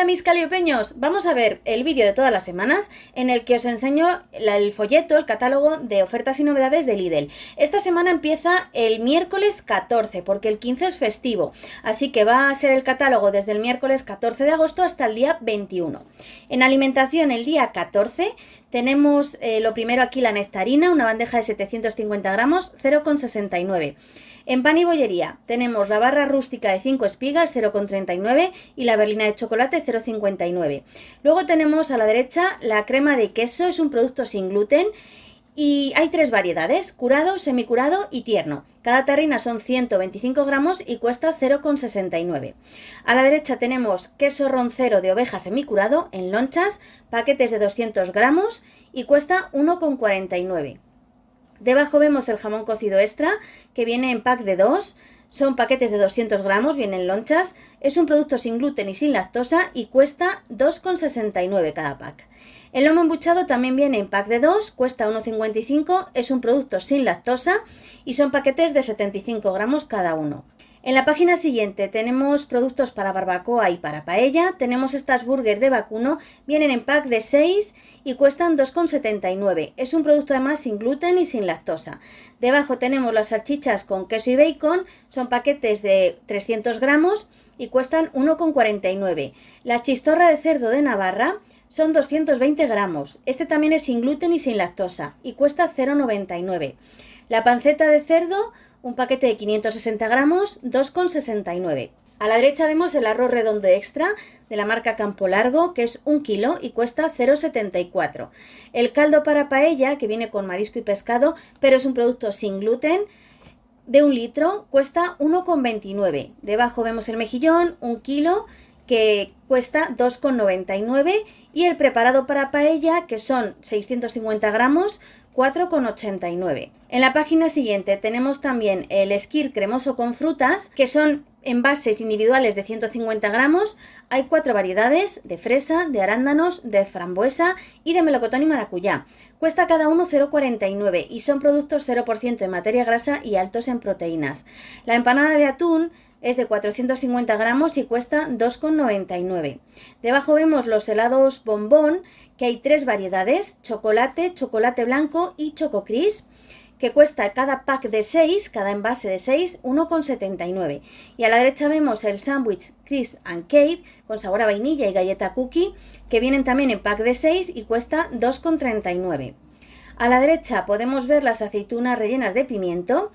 Hola mis caliopeños, vamos a ver el vídeo de todas las semanas en el que os enseño el folleto, el catálogo de ofertas y novedades de Lidl. Esta semana empieza el miércoles 14 porque el 15 es festivo, así que va a ser el catálogo desde el miércoles 14 de agosto hasta el día 21. En alimentación el día 14 tenemos eh, lo primero aquí la nectarina, una bandeja de 750 gramos, 0,69. En pan y bollería tenemos la barra rústica de 5 espigas 0,39 y la berlina de chocolate 0,59. Luego tenemos a la derecha la crema de queso, es un producto sin gluten. Y hay tres variedades, curado, semicurado y tierno. Cada tarrina son 125 gramos y cuesta 0,69. A la derecha tenemos queso roncero de oveja semicurado en lonchas, paquetes de 200 gramos y cuesta 1,49. Debajo vemos el jamón cocido extra, que viene en pack de 2. Son paquetes de 200 gramos, vienen lonchas. Es un producto sin gluten y sin lactosa y cuesta 2,69 cada pack. El lomo embuchado también viene en pack de 2, cuesta 1,55, es un producto sin lactosa y son paquetes de 75 gramos cada uno. En la página siguiente tenemos productos para barbacoa y para paella. Tenemos estas burgers de vacuno, vienen en pack de 6 y cuestan 2,79. Es un producto además sin gluten y sin lactosa. Debajo tenemos las salchichas con queso y bacon, son paquetes de 300 gramos y cuestan 1,49. La chistorra de cerdo de Navarra son 220 gramos. Este también es sin gluten y sin lactosa y cuesta 0,99. La panceta de cerdo un paquete de 560 gramos, 2,69. A la derecha vemos el arroz redondo extra de la marca Campo Largo, que es un kilo y cuesta 0,74. El caldo para paella, que viene con marisco y pescado, pero es un producto sin gluten, de un litro, cuesta 1,29. Debajo vemos el mejillón, un kilo, que cuesta 2,99. Y el preparado para paella, que son 650 gramos, 4,89. En la página siguiente tenemos también el esquir cremoso con frutas, que son envases individuales de 150 gramos. Hay cuatro variedades, de fresa, de arándanos, de frambuesa y de melocotón y maracuyá. Cuesta cada uno 0,49 y son productos 0% en materia grasa y altos en proteínas. La empanada de atún es de 450 gramos y cuesta 2,99. Debajo vemos los helados bombón, que hay tres variedades, chocolate, chocolate blanco y choco crisp, que cuesta cada pack de 6, cada envase de 6, 1,79. Y a la derecha vemos el sándwich crisp and cake con sabor a vainilla y galleta cookie, que vienen también en pack de 6 y cuesta 2,39. A la derecha podemos ver las aceitunas rellenas de pimiento,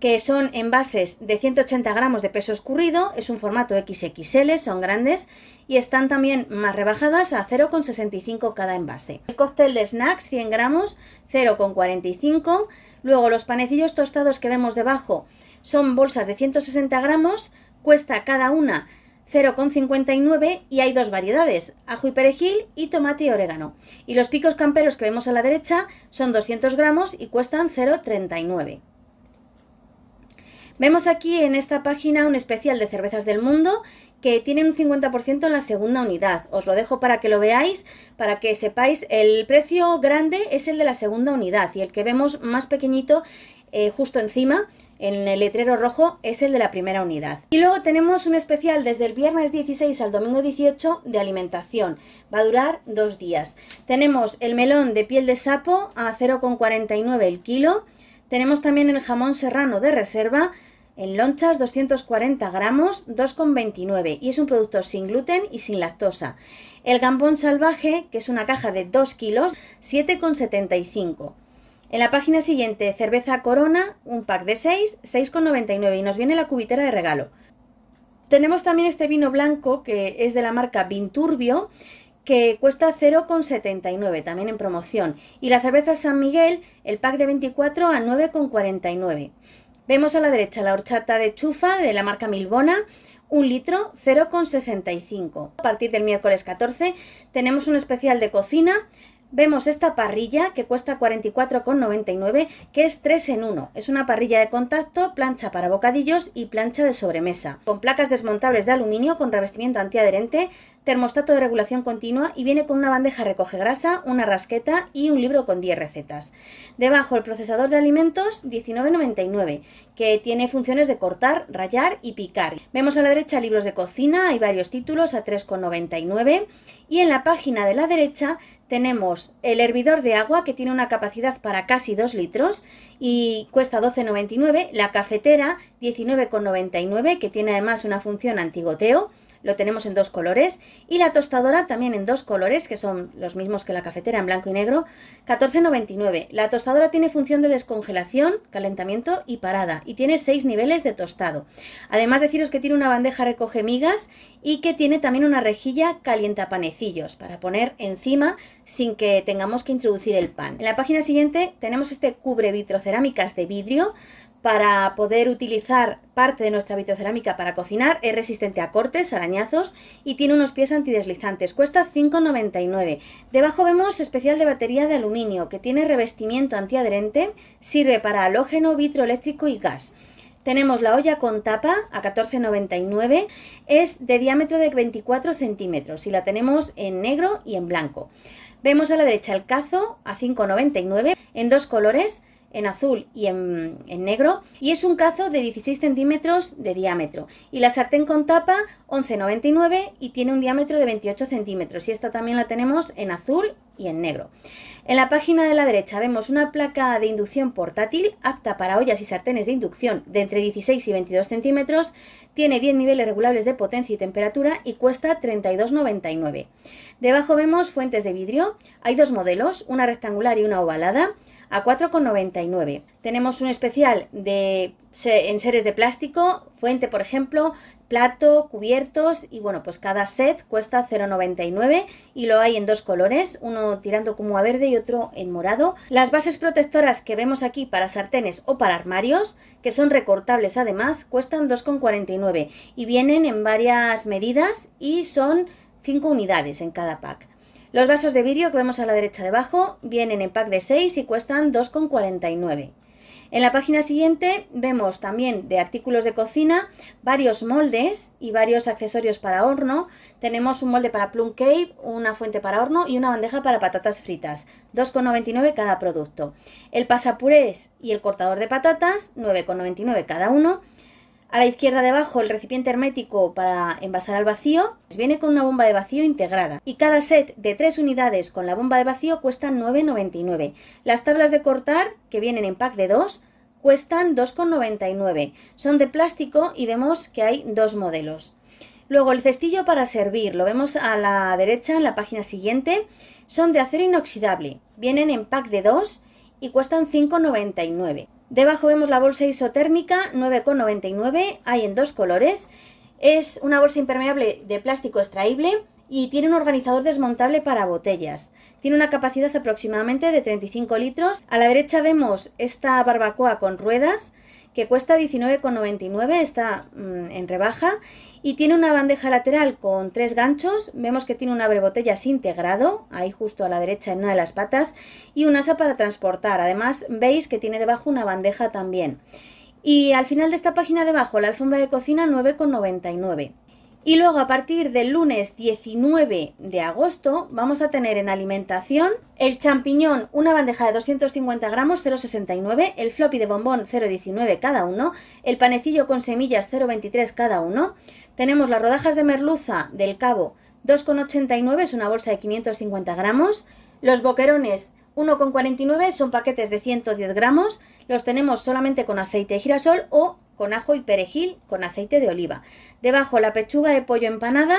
que son envases de 180 gramos de peso escurrido, es un formato XXL, son grandes y están también más rebajadas a 0,65 cada envase. El cóctel de snacks 100 gramos, 0,45. Luego los panecillos tostados que vemos debajo son bolsas de 160 gramos, cuesta cada una 0,59 y hay dos variedades, ajo y perejil y tomate y orégano. Y los picos camperos que vemos a la derecha son 200 gramos y cuestan 0,39. Vemos aquí en esta página un especial de cervezas del mundo que tiene un 50% en la segunda unidad. Os lo dejo para que lo veáis, para que sepáis. El precio grande es el de la segunda unidad y el que vemos más pequeñito eh, justo encima en el letrero rojo es el de la primera unidad. Y luego tenemos un especial desde el viernes 16 al domingo 18 de alimentación. Va a durar dos días. Tenemos el melón de piel de sapo a 0,49 el kilo tenemos también el jamón serrano de reserva en lonchas 240 gramos 2,29 y es un producto sin gluten y sin lactosa. El gambón salvaje, que es una caja de 2 kilos, 7,75. En la página siguiente, cerveza Corona, un pack de 6, 6,99 y nos viene la cubitera de regalo. Tenemos también este vino blanco que es de la marca Vinturbio que cuesta 0,79, también en promoción. Y la cerveza San Miguel, el pack de 24 a 9,49. Vemos a la derecha la horchata de chufa de la marca Milbona, un litro 0,65. A partir del miércoles 14 tenemos un especial de cocina Vemos esta parrilla que cuesta 44,99, que es 3 en 1. Es una parrilla de contacto, plancha para bocadillos y plancha de sobremesa, con placas desmontables de aluminio con revestimiento antiadherente, termostato de regulación continua y viene con una bandeja recoge grasa, una rasqueta y un libro con 10 recetas. Debajo el procesador de alimentos 19,99, que tiene funciones de cortar, rayar y picar. Vemos a la derecha libros de cocina, hay varios títulos a 3,99 y en la página de la derecha tenemos el hervidor de agua que tiene una capacidad para casi 2 litros y cuesta 12,99, la cafetera 19,99 que tiene además una función antigoteo, lo tenemos en dos colores y la tostadora también en dos colores, que son los mismos que la cafetera en blanco y negro, 14,99. La tostadora tiene función de descongelación, calentamiento y parada y tiene seis niveles de tostado. Además deciros que tiene una bandeja recoge migas y que tiene también una rejilla calienta panecillos para poner encima sin que tengamos que introducir el pan. En la página siguiente tenemos este cubre vitrocerámicas de vidrio para poder utilizar parte de nuestra vitrocerámica para cocinar. Es resistente a cortes, arañazos y tiene unos pies antideslizantes. Cuesta 5,99. Debajo vemos especial de batería de aluminio que tiene revestimiento antiadherente, sirve para halógeno, vitroeléctrico y gas. Tenemos la olla con tapa a 14,99, es de diámetro de 24 centímetros y la tenemos en negro y en blanco. Vemos a la derecha el cazo a 5,99 en dos colores, en azul y en, negro y es un cazo de 16 centímetros de diámetro y la sartén con tapa 11,99 y tiene un diámetro de 28 centímetros y esta también la tenemos en azul y en negro. En la página de la derecha vemos una placa de inducción portátil apta para ollas y sartenes de inducción de entre 16 y 22 centímetros, tiene 10 niveles regulables de potencia y temperatura y cuesta 32,99. Debajo vemos fuentes de vidrio, hay dos modelos, una rectangular y una ovalada, a 4,99. Tenemos un especial de en seres de plástico, fuente por ejemplo, plato, cubiertos y bueno, pues cada set cuesta 0,99 y lo hay en dos colores, uno tirando como a verde y otro en morado. Las bases protectoras que vemos aquí para sartenes o para armarios, que son recortables además, cuestan 2,49 y vienen en varias medidas y son 5 unidades en cada pack. Los vasos de vidrio que vemos a la derecha debajo vienen en pack de 6 y cuestan 2,49. En la página siguiente vemos también de artículos de cocina varios moldes y varios accesorios para horno. Tenemos un molde para plum cake, una fuente para horno y una bandeja para patatas fritas, 2,99 cada producto. El pasapurés y el cortador de patatas, 9,99 cada uno. A la izquierda de abajo el recipiente hermético para envasar al vacío. Pues viene con una bomba de vacío integrada y cada set de tres unidades con la bomba de vacío cuesta 9,99. Las tablas de cortar, que vienen en pack de 2, cuestan 2,99. Son de plástico y vemos que hay dos modelos. Luego el cestillo para servir, lo vemos a la derecha en la página siguiente, son de acero inoxidable, vienen en pack de 2 y cuestan 5,99. Debajo vemos la bolsa isotérmica 9,99, hay en dos colores. Es una bolsa impermeable de plástico extraíble y tiene un organizador desmontable para botellas. Tiene una capacidad aproximadamente de 35 litros. A la derecha vemos esta barbacoa con ruedas que cuesta 19,99, está mm, en rebaja y tiene una bandeja lateral con tres ganchos, vemos que tiene un botellas integrado, ahí justo a la derecha en una de las patas, y un asa para transportar, además veis que tiene debajo una bandeja también. Y al final de esta página debajo, la alfombra de cocina 9,99. Y luego a partir del lunes 19 de agosto vamos a tener en alimentación el champiñón, una bandeja de 250 gramos 0,69, el floppy de bombón 0,19 cada uno, el panecillo con semillas 0,23 cada uno, tenemos las rodajas de merluza del cabo 2,89, es una bolsa de 550 gramos, los boquerones 1,49 son paquetes de 110 gramos, los tenemos solamente con aceite de girasol o con ajo y perejil con aceite de oliva. Debajo la pechuga de pollo empanada,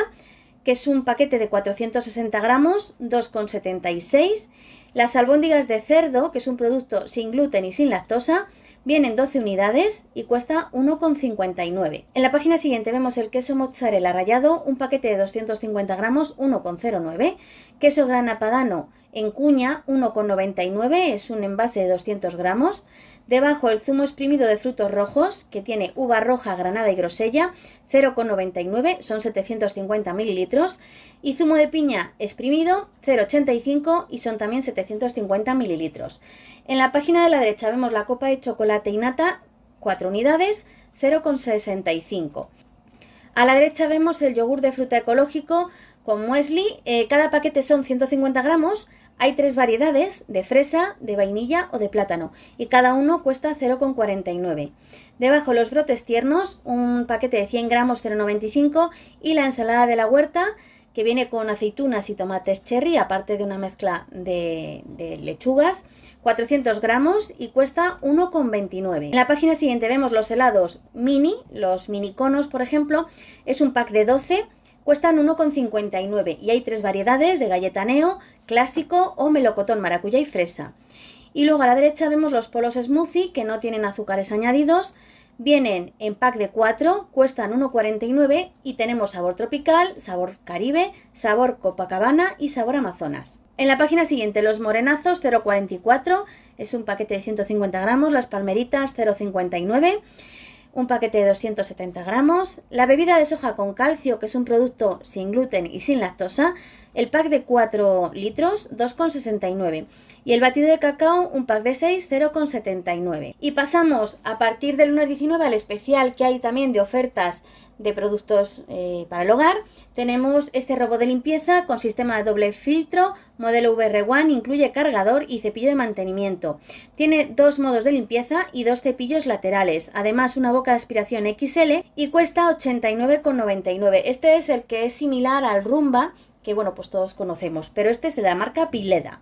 que es un paquete de 460 gramos, 2,76. Las albóndigas de cerdo, que es un producto sin gluten y sin lactosa, vienen 12 unidades y cuesta 1,59. En la página siguiente vemos el queso mozzarella rallado, un paquete de 250 gramos, 1,09. Queso grana padano en cuña 1,99 es un envase de 200 gramos. Debajo el zumo exprimido de frutos rojos que tiene uva roja, granada y grosella 0,99 son 750 mililitros. Y zumo de piña exprimido 0,85 y son también 750 mililitros. En la página de la derecha vemos la copa de chocolate y nata 4 unidades 0,65. A la derecha vemos el yogur de fruta ecológico con muesli, eh, cada paquete son 150 gramos, hay tres variedades, de fresa, de vainilla o de plátano, y cada uno cuesta 0,49. Debajo los brotes tiernos, un paquete de 100 gramos 0,95 y la ensalada de la huerta, que viene con aceitunas y tomates cherry, aparte de una mezcla de, lechugas, 400 gramos y cuesta 1,29. En la página siguiente vemos los helados mini, los mini conos, por ejemplo, es un pack de 12 Cuestan 1,59 y hay tres variedades de galletaneo, clásico o melocotón, maracuyá y fresa. Y luego a la derecha vemos los polos smoothie que no tienen azúcares añadidos. Vienen en pack de 4, cuestan 1,49 y tenemos sabor tropical, sabor caribe, sabor Copacabana y sabor Amazonas. En la página siguiente, los morenazos 0,44, es un paquete de 150 gramos, las palmeritas 0,59 un paquete de 270 gramos, la bebida de soja con calcio, que es un producto sin gluten y sin lactosa, el pack de 4 litros, 2,69 y el batido de cacao, un pack de 6, 0,79. Y pasamos a partir del lunes 19 al especial que hay también de ofertas de productos eh, para el hogar. Tenemos este robot de limpieza con sistema de doble filtro, modelo VR1, incluye cargador y cepillo de mantenimiento. Tiene dos modos de limpieza y dos cepillos laterales, además una boca de aspiración XL y cuesta 89,99. Este es el que es similar al Rumba, que bueno, pues todos conocemos, pero este es de la marca Pileda.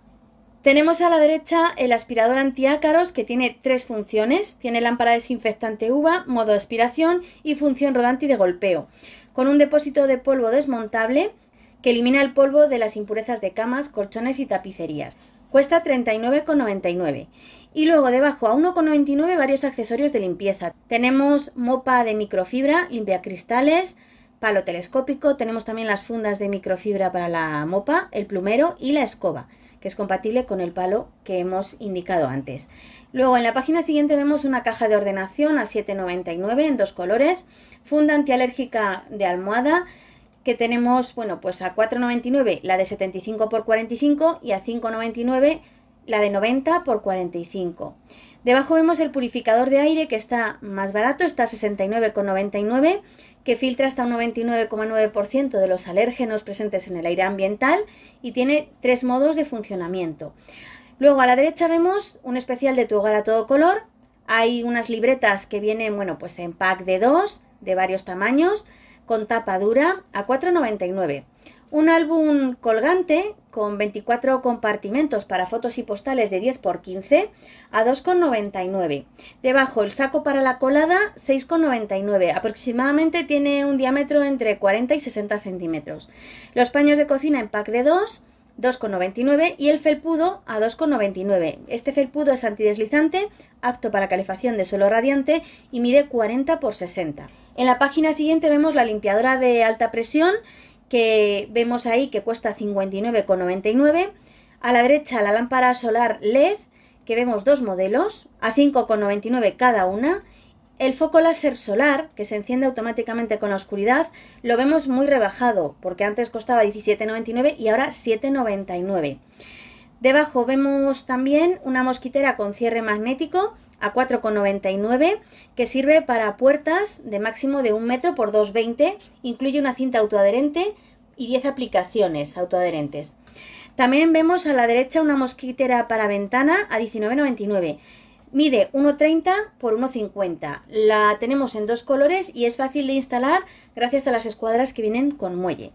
Tenemos a la derecha el aspirador antiácaros que tiene tres funciones. Tiene lámpara desinfectante UVA, modo de aspiración y función rodante y de golpeo. Con un depósito de polvo desmontable que elimina el polvo de las impurezas de camas, colchones y tapicerías. Cuesta 39,99. Y luego debajo a 1,99 varios accesorios de limpieza. Tenemos mopa de microfibra, limpiacristales, palo telescópico, tenemos también las fundas de microfibra para la mopa, el plumero y la escoba es compatible con el palo que hemos indicado antes. Luego en la página siguiente vemos una caja de ordenación a 7,99 en dos colores, funda antialérgica de almohada, que tenemos, bueno, pues a 4,99 la de 75 x 45 y a 5,99 la de 90 x 45. Debajo vemos el purificador de aire que está más barato, está a 69,99, que filtra hasta un 99,9% de los alérgenos presentes en el aire ambiental y tiene tres modos de funcionamiento. Luego a la derecha vemos un especial de tu hogar a todo color. Hay unas libretas que vienen, bueno, pues en pack de dos, de varios tamaños, con tapa dura a 4,99. Un álbum colgante con 24 compartimentos para fotos y postales de 10 x 15 a 2,99. Debajo el saco para la colada 6,99. Aproximadamente tiene un diámetro entre 40 y 60 centímetros. Los paños de cocina en pack de 2 2,99 y el felpudo a 2,99. Este felpudo es antideslizante, apto para calefacción de suelo radiante y mide 40 x 60. En la página siguiente vemos la limpiadora de alta presión que vemos ahí que cuesta 59,99. A la derecha la lámpara solar LED, que vemos dos modelos, a 5,99 cada una. El foco láser solar, que se enciende automáticamente con la oscuridad, lo vemos muy rebajado, porque antes costaba 17,99 y ahora 7,99. Debajo vemos también una mosquitera con cierre magnético a 4,99 que sirve para puertas de máximo de 1 metro por 2,20. Incluye una cinta autoadherente y 10 aplicaciones autoadherentes. También vemos a la derecha una mosquitera para ventana a 19,99. Mide 1,30 por 1,50. La tenemos en dos colores y es fácil de instalar gracias a las escuadras que vienen con muelle.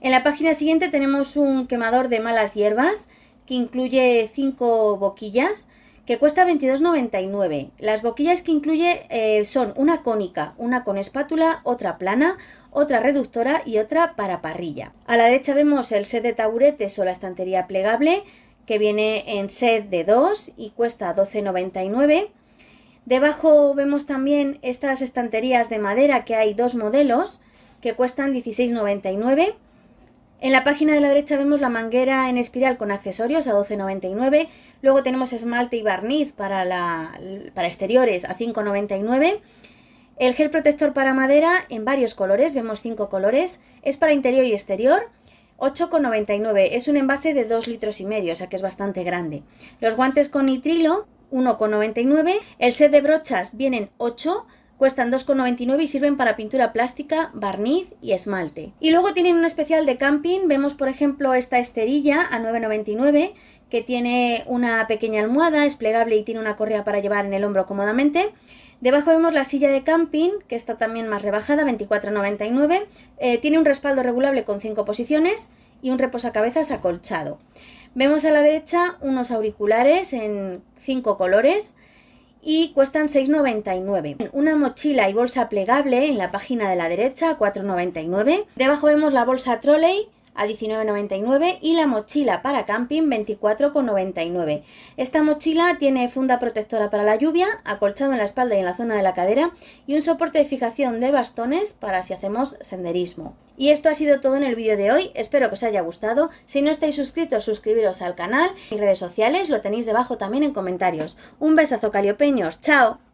En la página siguiente tenemos un quemador de malas hierbas que incluye 5 boquillas que cuesta 22,99. Las boquillas que incluye eh, son una cónica, una con espátula, otra plana, otra reductora y otra para parrilla. A la derecha vemos el set de taburetes o la estantería plegable, que viene en set de 2 y cuesta 12,99. Debajo vemos también estas estanterías de madera que hay dos modelos que cuestan 16,99 en la página de la derecha vemos la manguera en espiral con accesorios a 12,99. Luego tenemos esmalte y barniz para, la, para exteriores a 5,99. El gel protector para madera en varios colores, vemos 5 colores. Es para interior y exterior. 8,99. Es un envase de 2 litros y medio, o sea que es bastante grande. Los guantes con nitrilo, 1,99. El set de brochas vienen 8 Cuestan 2,99 y sirven para pintura plástica, barniz y esmalte. Y luego tienen un especial de camping. Vemos, por ejemplo, esta esterilla a 9,99 que tiene una pequeña almohada, es plegable y tiene una correa para llevar en el hombro cómodamente. Debajo vemos la silla de camping, que está también más rebajada, 24,99. Eh, tiene un respaldo regulable con 5 posiciones y un reposacabezas acolchado. Vemos a la derecha unos auriculares en 5 colores y cuestan 6,99. Una mochila y bolsa plegable en la página de la derecha, 4,99. Debajo vemos la bolsa trolley a 19,99 y la mochila para camping 24,99. Esta mochila tiene funda protectora para la lluvia, acolchado en la espalda y en la zona de la cadera y un soporte de fijación de bastones para si hacemos senderismo. Y esto ha sido todo en el vídeo de hoy, espero que os haya gustado. Si no estáis suscritos, suscribiros al canal y redes sociales, lo tenéis debajo también en comentarios. Un besazo caliopeños, chao.